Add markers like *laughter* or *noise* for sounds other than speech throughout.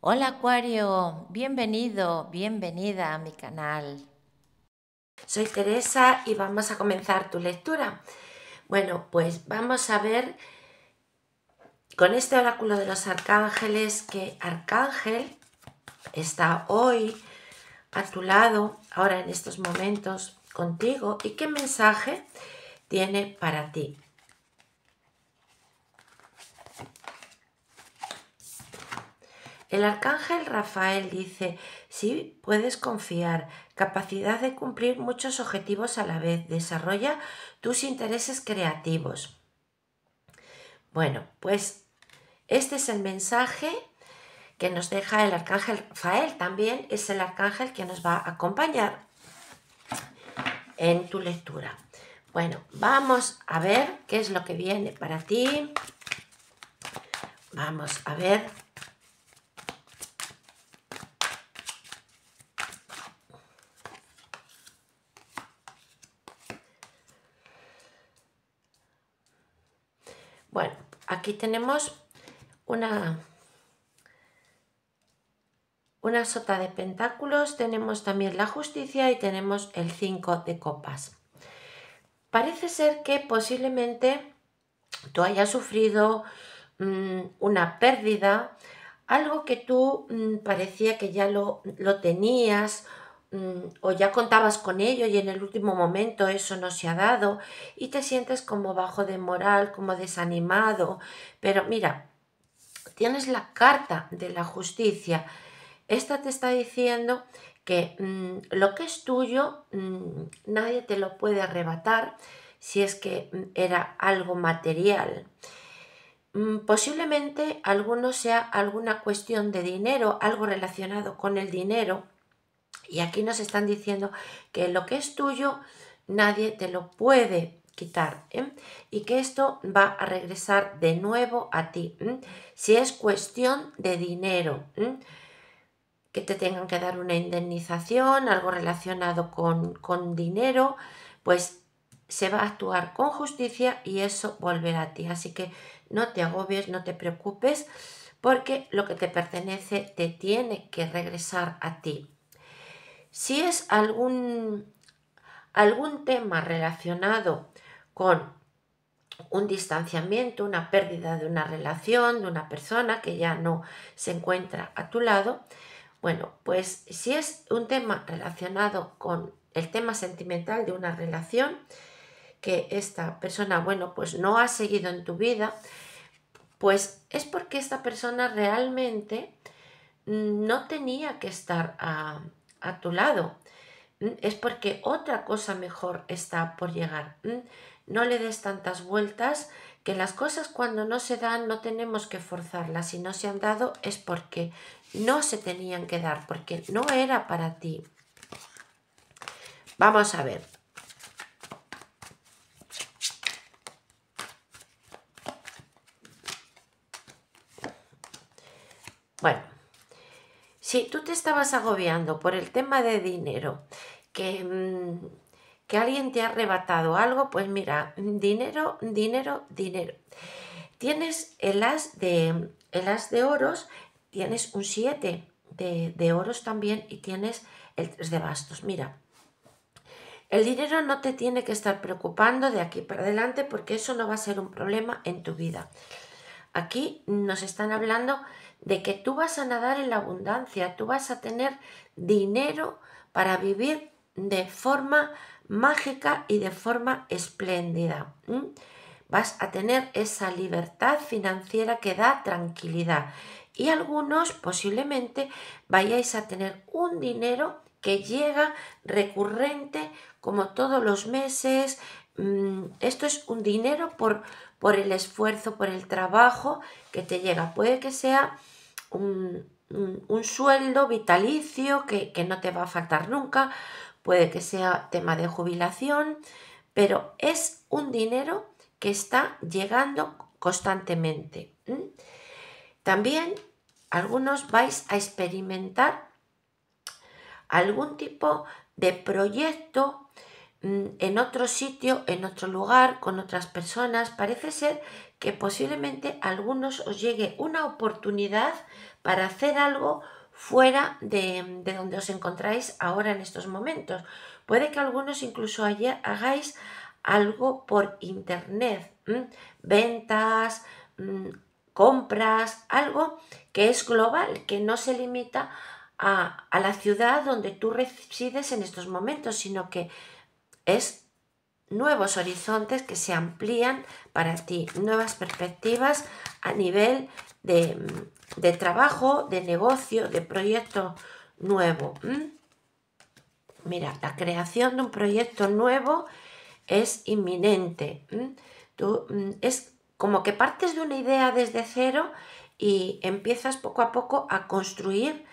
Hola Acuario, bienvenido, bienvenida a mi canal. Soy Teresa y vamos a comenzar tu lectura. Bueno, pues vamos a ver con este oráculo de los arcángeles que Arcángel está hoy a tu lado, ahora en estos momentos contigo y qué mensaje tiene para ti. El arcángel Rafael dice, si puedes confiar, capacidad de cumplir muchos objetivos a la vez, desarrolla tus intereses creativos. Bueno, pues este es el mensaje que nos deja el arcángel Rafael, también es el arcángel que nos va a acompañar en tu lectura. Bueno, vamos a ver qué es lo que viene para ti. Vamos a ver Bueno, aquí tenemos una, una sota de pentáculos, tenemos también la justicia y tenemos el 5 de copas. Parece ser que posiblemente tú hayas sufrido mm, una pérdida, algo que tú mm, parecía que ya lo, lo tenías Mm, o ya contabas con ello y en el último momento eso no se ha dado y te sientes como bajo de moral, como desanimado. Pero mira, tienes la carta de la justicia. Esta te está diciendo que mm, lo que es tuyo mm, nadie te lo puede arrebatar si es que era algo material. posiblemente alguno sea alguna cuestión de dinero, algo relacionado con el dinero y aquí nos están diciendo que lo que es tuyo nadie te lo puede quitar ¿eh? y que esto va a regresar de nuevo a ti. Si es cuestión de dinero, que te tengan que dar una indemnización, algo relacionado con, con dinero, pues se va a actuar con justicia y eso volverá a ti. Así que no te agobies, no te preocupes, porque lo que te pertenece te tiene que regresar a ti. Si es algún, algún tema relacionado con un distanciamiento, una pérdida de una relación, de una persona que ya no se encuentra a tu lado, bueno, pues si es un tema relacionado con el tema sentimental de una relación, que esta persona, bueno, pues no ha seguido en tu vida, pues es porque esta persona realmente mm, no tenía que estar a, ah, a tu lado, es porque otra cosa mejor está por llegar. No le des tantas vueltas, que las cosas cuando no se dan no tenemos que forzarlas. Si no se han dado es porque no se tenían que dar, porque no era para ti. Vamos a ver. Bueno si tú te estabas agobiando por el tema de dinero, que, mm, que alguien te ha arrebatado algo, pues mira, dinero, dinero, dinero. Tienes el as de, el as de oros, tienes un 7 de, de oros también y tienes el 3 de bastos. Mira, el dinero no te tiene que estar preocupando de aquí para adelante porque eso no va a ser un problema en tu vida. Aquí nos están hablando de que tú vas a nadar en la abundancia, tú vas a tener dinero para vivir de forma mágica y de forma espléndida. Vas a tener esa libertad financiera que da tranquilidad. Y algunos posiblemente vayáis a tener un dinero que llega recurrente como todos los meses. Mm, esto es un dinero por, por el esfuerzo, por el trabajo que te llega. Puede que sea un, sueldo vitalicio que, no te va a faltar nunca, puede que sea tema de jubilación, pero es un dinero que está llegando constantemente. También algunos vais a experimentar algún tipo de proyecto Mm, en otro sitio, en otro lugar, con otras personas. Parece ser que posiblemente a algunos os llegue una oportunidad para hacer algo fuera de, de donde os encontráis ahora en estos momentos. Puede que algunos incluso ayer hagáis algo por internet, mm, ventas, mm, compras, algo que es global, que no se limita a, a la ciudad donde tú resides en estos momentos, sino que es nuevos horizontes que se amplían para ti, nuevas perspectivas a nivel de, trabajo, de negocio, de proyecto nuevo. Mira, la creación de un proyecto nuevo es inminente. Tú, mm, es como que partes de una idea desde cero y empiezas poco a poco a construir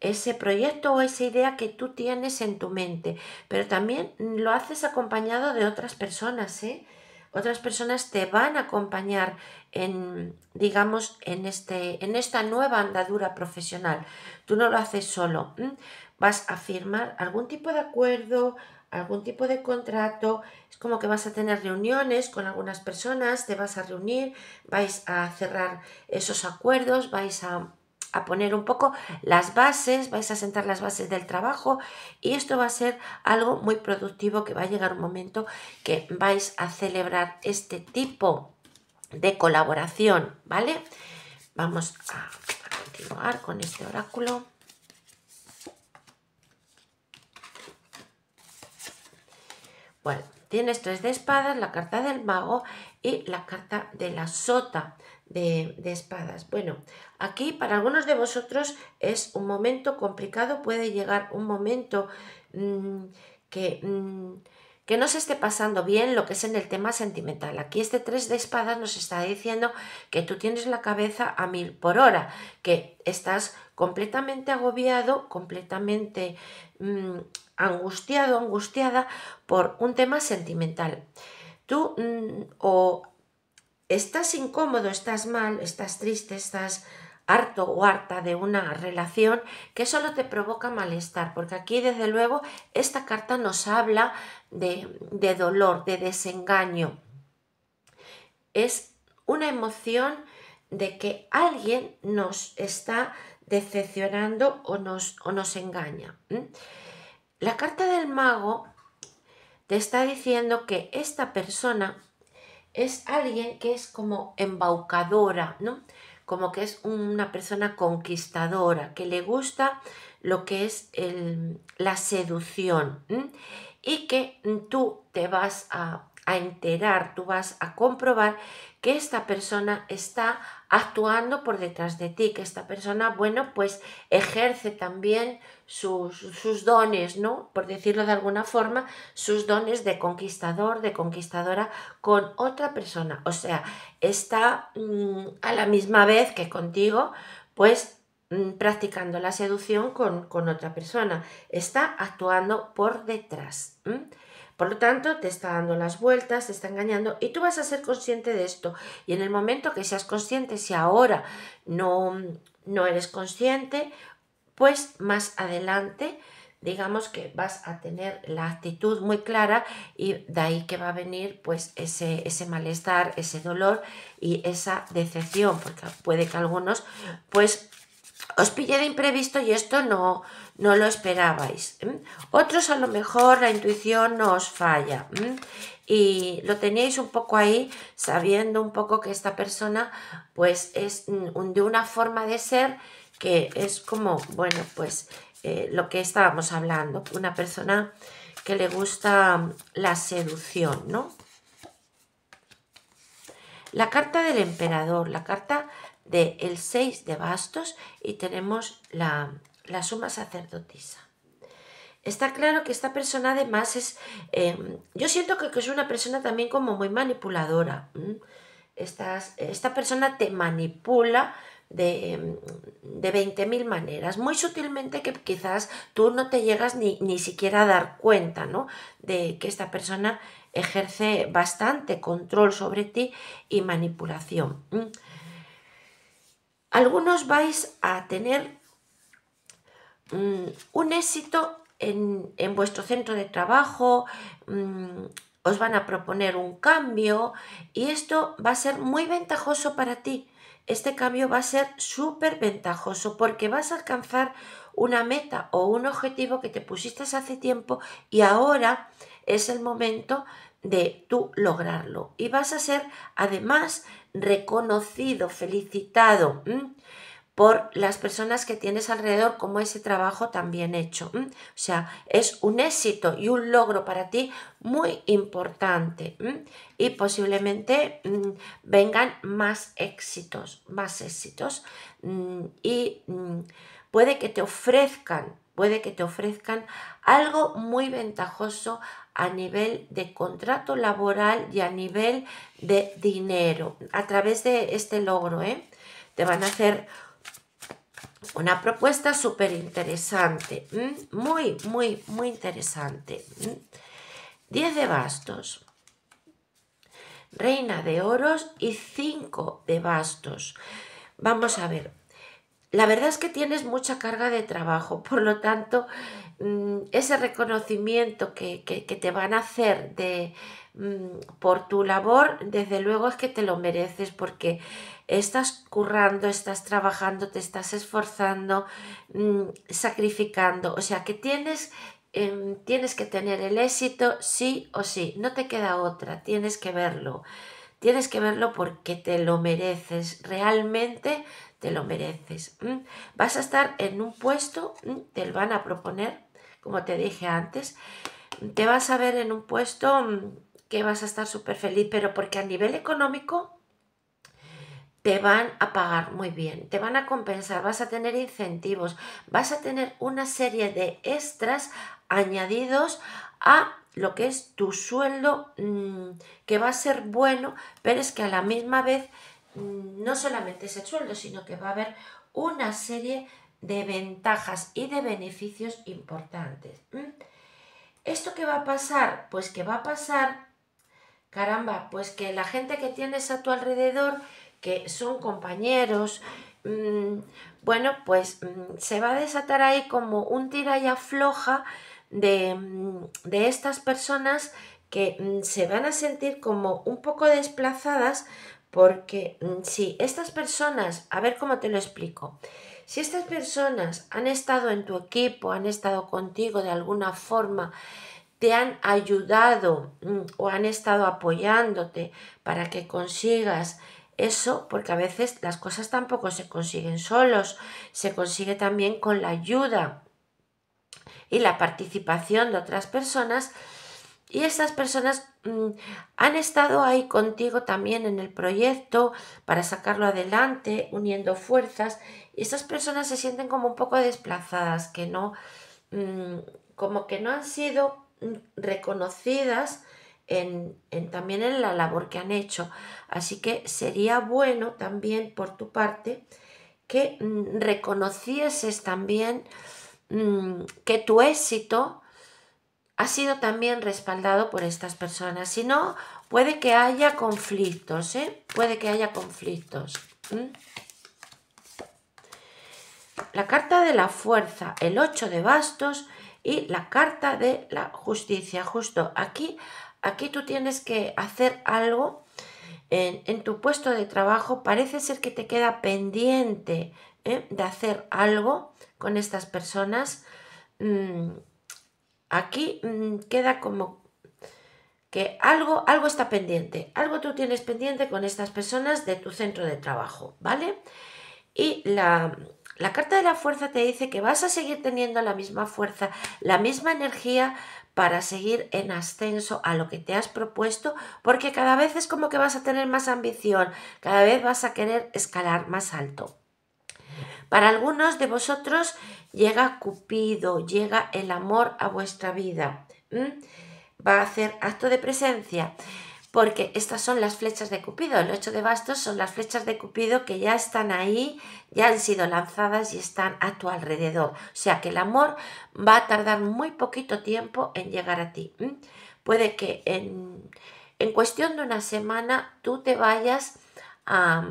ese proyecto o esa idea que tú tienes en tu mente, pero también lo haces acompañado de otras personas, ¿eh? Otras personas te van a acompañar en, digamos, en, este, en esta nueva andadura profesional. Tú no lo haces solo. Vas a firmar algún tipo de acuerdo, algún tipo de contrato, es como que vas a tener reuniones con algunas personas, te vas a reunir, vais a cerrar esos acuerdos, vais a a poner un poco las bases, vais a sentar las bases del trabajo y esto va a ser algo muy productivo que va a llegar un momento que vais a celebrar este tipo de colaboración, ¿vale? Vamos a continuar con este oráculo. Bueno, tienes tres de espadas, la carta del mago y la carta de la sota de, espadas. Bueno, aquí para algunos de vosotros es un momento complicado, puede llegar un momento mm, que, mm, que no se esté pasando bien lo que es en el tema sentimental. Aquí este 3 de espadas nos está diciendo que tú tienes la cabeza a mil por hora, que estás completamente agobiado, completamente mm, angustiado, angustiada por un tema sentimental. Tú o estás incómodo, estás mal, estás triste, estás harto o harta de una relación que solo te provoca malestar, porque aquí desde luego esta carta nos habla de, de dolor, de desengaño. Es una emoción de que alguien nos está decepcionando o nos, nos engaña. La carta del mago te está diciendo que esta persona es alguien que es como embaucadora, ¿no? Como que es una persona conquistadora, que le gusta lo que es la seducción y que tú te vas a, a enterar, tú vas a comprobar que esta persona está actuando por detrás de ti, que esta persona, bueno, pues ejerce también sus, dones, ¿no? Por decirlo de alguna forma, sus dones de conquistador, de conquistadora con otra persona. O sea, está mm, a la misma vez que contigo, pues mm, practicando la seducción con, otra persona, está actuando por detrás. Por lo tanto, te está dando las vueltas, te está engañando y tú vas a ser consciente de esto. Y en el momento que seas consciente, si ahora no, no eres consciente pues más adelante digamos que vas a tener la actitud muy clara y de ahí que va a venir pues ese, malestar, ese dolor y esa decepción, porque puede que algunos pues os pille de imprevisto y esto no, no lo esperabais. Otros a lo mejor la intuición no os falla y lo teníais un poco ahí sabiendo un poco que esta persona pues es mm, de una forma de ser que es como, bueno, pues eh, lo que estábamos hablando, una persona que le gusta la seducción, ¿no? La carta del emperador, la carta del seis 6 de bastos y tenemos la, la, suma sacerdotisa. Está claro que esta persona además es, eh, yo siento que, es una persona también como muy manipuladora. esta persona te manipula de, 20.000 mm, maneras, muy sutilmente que quizás tú no te llegas ni, siquiera a dar cuenta de que esta persona ejerce bastante control sobre ti y manipulación. Mm. Algunos vais a tener mm, un éxito en, vuestro centro de trabajo, os van a proponer un cambio y esto va a ser muy ventajoso para ti este cambio va a ser súper ventajoso porque vas a alcanzar una meta o un objetivo que te pusiste hace tiempo y ahora es el momento de tú lograrlo. Y vas a ser además reconocido, felicitado por las personas que tienes alrededor, como ese trabajo también hecho. O sea, es un éxito y un logro para ti muy importante. Y posiblemente mm, vengan más éxitos, más éxitos. Mm, y mm, puede que te ofrezcan, puede que te ofrezcan algo muy ventajoso a nivel de contrato laboral y a nivel de dinero, a través de este logro, ¿eh? Te van a hacer una propuesta súper interesante, muy, muy, muy interesante. 10 de bastos, reina de oros y 5 de bastos. Vamos a ver, la verdad es que tienes mucha carga de trabajo, *laughs* por lo tanto, mm, ese reconocimiento que, que te van a hacer de, mm, por tu labor, desde luego es que te lo mereces porque estás currando, estás trabajando, te estás esforzando, mm, sacrificando. O sea que tienes, em, tienes que tener el éxito sí o sí. No te queda otra, tienes que verlo. Tienes que verlo porque te lo mereces. Realmente te lo mereces. Vas a estar en un puesto, te lo van a proponer, como te dije antes. Te vas a ver en un puesto que vas a estar súper feliz, pero porque a nivel económico te van a pagar muy bien, te van a compensar, vas a tener incentivos, vas a tener una serie de extras añadidos a lo que es tu sueldo mm, que va a ser bueno, pero es que a la misma vez mm, no solamente es el sueldo, sino que va a haber una serie de ventajas y de beneficios importantes. ¿Esto qué va a pasar? Pues que va a pasar, caramba, pues que la gente que tienes a tu alrededor que son compañeros, mm, bueno, pues mm, se va a desatar ahí como un tira y afloja de, mm, estas personas que se van a sentir como un poco desplazadas porque si estas personas, a ver cómo te lo explico, si estas personas han estado en tu equipo, han estado contigo de alguna forma, te han ayudado o han estado apoyándote para que consigas eso, porque a veces las cosas tampoco se consiguen solos, se consigue también con la ayuda y la participación de otras personas. Y esas personas mm, han estado ahí contigo también en el proyecto para sacarlo adelante, uniendo fuerzas. Y estas personas se sienten como un poco desplazadas, que no, mm, como que no han sido mm, reconocidas en, también en la labor que han hecho. Así que sería bueno también por tu parte que mm, reconocieses también mm, que tu éxito ha sido también respaldado por estas personas. Si no, puede que haya conflictos, ¿eh? Puede que haya conflictos. La carta de la fuerza, el 8 de bastos y la carta de la justicia. Justo aquí Aquí tú tienes que hacer algo en, tu puesto de trabajo. Parece ser que te queda pendiente ¿eh? de hacer algo con estas personas. Mm, aquí mm, queda como que algo, algo está pendiente, algo tú tienes pendiente con estas personas de tu centro de trabajo, ¿vale? Y la, la carta de la fuerza te dice que vas a seguir teniendo la misma fuerza, la misma energía para seguir en ascenso a lo que te has propuesto, porque cada vez es como que vas a tener más ambición, cada vez vas a querer escalar más alto. Para algunos de vosotros llega Cupido, llega el amor a vuestra vida. Va a hacer acto de presencia porque estas son las flechas de Cupido. El 8 de bastos son las flechas de Cupido que ya están ahí, ya han sido lanzadas y están a tu alrededor. O sea que el amor va a tardar muy poquito tiempo en llegar a ti. Puede que en, en, cuestión de una semana tú te vayas a,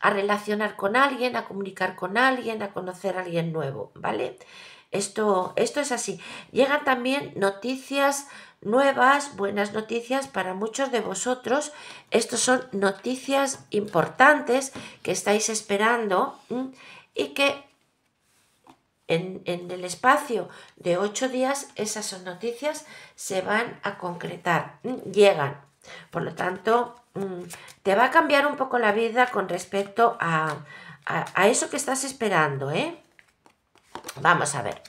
a relacionar con alguien, a comunicar con alguien, a conocer a alguien nuevo, ¿vale? Esto, esto es así. Llegan también noticias nuevas, buenas noticias para muchos de vosotros. Estos son noticias importantes que estáis esperando y que en, en, el espacio de ocho días esas son noticias se van a concretar, llegan. Por lo tanto, te va a cambiar un poco la vida con respecto a, a, eso que estás esperando, ¿eh? Vamos a ver.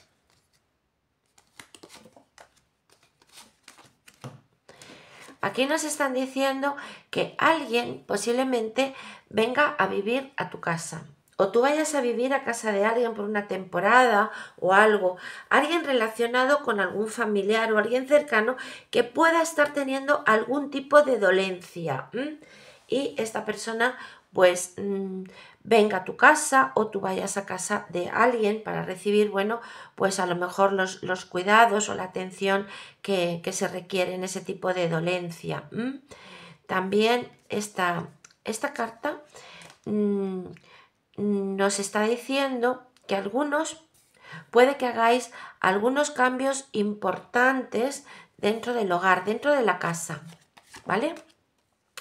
Aquí nos están diciendo que alguien posiblemente venga a vivir a tu casa. O tú vayas a vivir a casa de alguien por una temporada o algo. Alguien relacionado con algún familiar o alguien cercano que pueda estar teniendo algún tipo de dolencia. Y esta persona pues mm, venga a tu casa o tú vayas a casa de alguien para recibir, bueno, pues a lo mejor los, cuidados o la atención que, se requiere en ese tipo de dolencia. También esta, esta carta mm, nos está diciendo que algunos, puede que hagáis algunos cambios importantes dentro del hogar, dentro de la casa, ¿vale?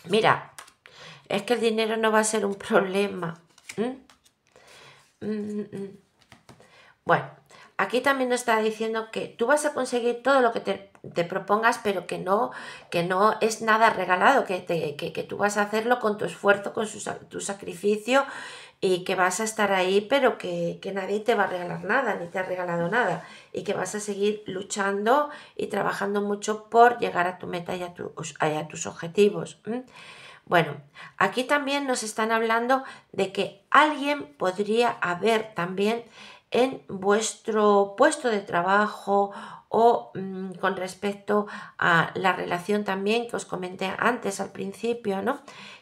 Mira, es que el dinero no va a ser un problema. ¿Mm? Mm, mm, bueno, aquí también nos está diciendo que tú vas a conseguir todo lo que te, propongas, pero que no, que no es nada regalado, que, que, tú vas a hacerlo con tu esfuerzo, con tu sacrificio y que vas a estar ahí, pero que, nadie te va a regalar nada, ni te ha regalado nada, y que vas a seguir luchando y trabajando mucho por llegar a tu meta y a, a tus objetivos. Bueno, aquí también nos están hablando de que alguien podría haber también en vuestro puesto de trabajo o mm, con respecto a la relación también que os comenté antes al principio, ¿no?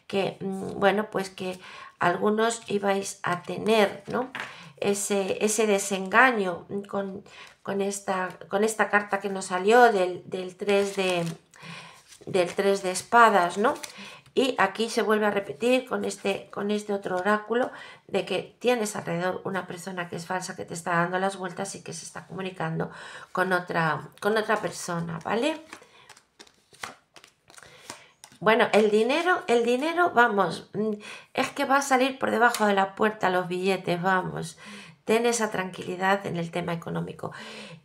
Que, mm, bueno, pues que algunos ibais a tener, ¿no? Ese, ese desengaño con, esta, con esta carta que nos salió del, del del 3 de espadas, ¿no? Y aquí se vuelve a repetir con este, con este otro oráculo de que tienes alrededor una persona que es falsa, que te está dando las vueltas y que se está comunicando con otra, con otra persona, ¿vale? Bueno, el dinero, el dinero, vamos, mm, es que va a salir por debajo de la puerta los billetes, vamos ten esa tranquilidad en el tema económico.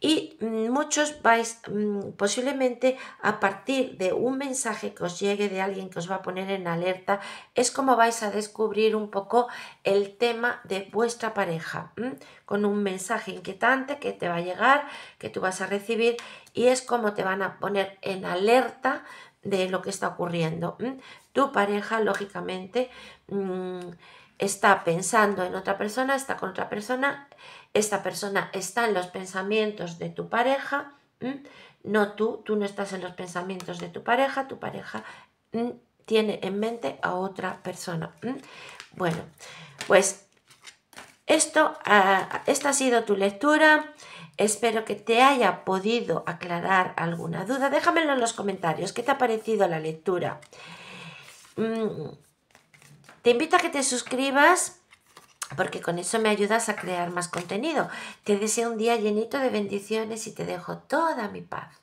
Y mm, muchos vais mm, posiblemente a partir de un mensaje que os llegue de alguien que os va a poner en alerta, es como vais a descubrir un poco el tema de vuestra pareja, con un mensaje inquietante que te va a llegar, que tú vas a recibir, y es como te van a poner en alerta de lo que está ocurriendo. Tu pareja, lógicamente, mm, está pensando en otra persona, está con otra persona, esta persona está en los pensamientos de tu pareja, no tú, tú no estás en los pensamientos de tu pareja, tu pareja tiene en mente a otra persona. Bueno, pues esto, ah, esta ha sido tu lectura. Espero que te haya podido aclarar alguna duda. Déjamelo en los comentarios. ¿Qué te ha parecido la lectura? Mm, te invito a que te suscribas porque con eso me ayudas a crear más contenido. Te deseo un día llenito de bendiciones y te dejo toda mi paz.